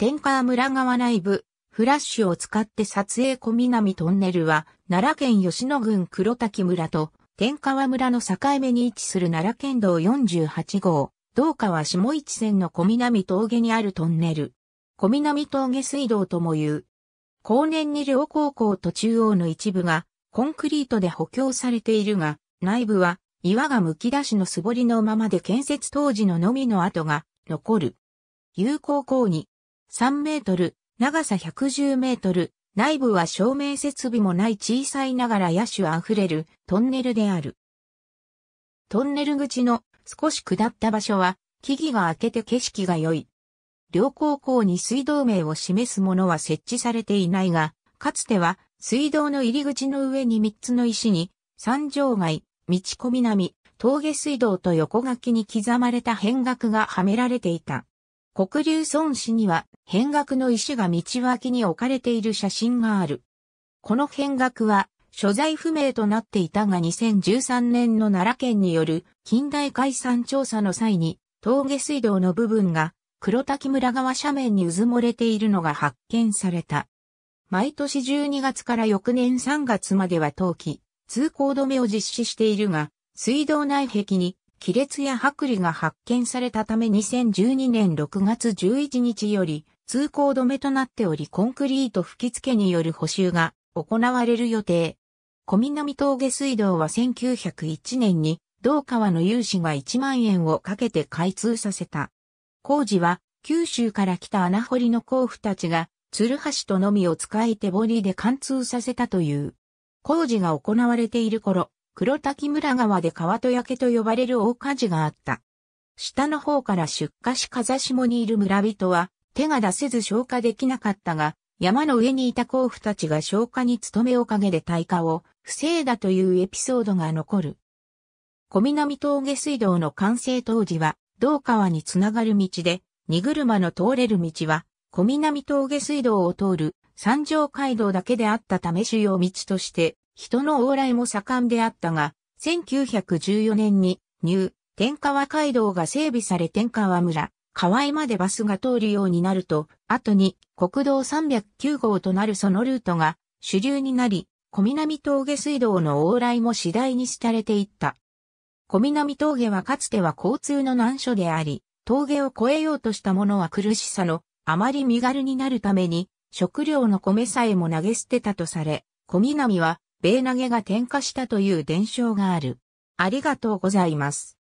天川村側内部、フラッシュを使って撮影小南トンネルは、奈良県吉野郡黒滝村と、天川村の境目に位置する奈良県道48号、道川下市線の小南峠にあるトンネル。小南峠水道とも言う。後年に両高校と中央の一部が、コンクリートで補強されているが、内部は、岩がむき出しの素彫りのままで建設当時ののみの跡が、残る。有効校に、3メートル、長さ110メートル、内部は照明設備もない小さいながら野手あふれるトンネルである。トンネル口の少し下った場所は木々が開けて景色が良い。両高校に水道名を示すものは設置されていないが、かつては水道の入り口の上に3つの石に、三条街、道小南、峠水道と横書きに刻まれた変額がはめられていた。黒竜村市には変額の石が道脇に置かれている写真がある。この変額は、所在不明となっていたが2013年の奈良県による近代解散調査の際に、峠水道の部分が黒滝村側斜面にうずもれているのが発見された。毎年12月から翌年3月までは冬季、通行止めを実施しているが、水道内壁に亀裂や剥離が発見されたため2012年6月11日より通行止めとなっておりコンクリート吹き付けによる補修が行われる予定。小南峠水道は1901年に同川の有志が1万円をかけて開通させた。工事は九州から来た穴掘りの甲府たちが鶴橋とのみを使い手りで貫通させたという。工事が行われている頃、黒滝村川で川戸焼けと呼ばれる大火事があった。下の方から出火し風下にいる村人は、手が出せず消化できなかったが、山の上にいた甲府たちが消化に努めおかげで大火を防いだというエピソードが残る。小南峠水道の完成当時は、道川につながる道で、荷車の通れる道は、小南峠水道を通る三条街道だけであったため主要道として、人の往来も盛んであったが、1914年に、ニュー、天川街道が整備され天川村、河合までバスが通るようになると、後に国道309号となるそのルートが主流になり、小南峠水道の往来も次第に廃れていった。小南峠はかつては交通の難所であり、峠を越えようとした者は苦しさのあまり身軽になるために、食料の米さえも投げ捨てたとされ、小南は、米投げが点火したという伝承がある。ありがとうございます。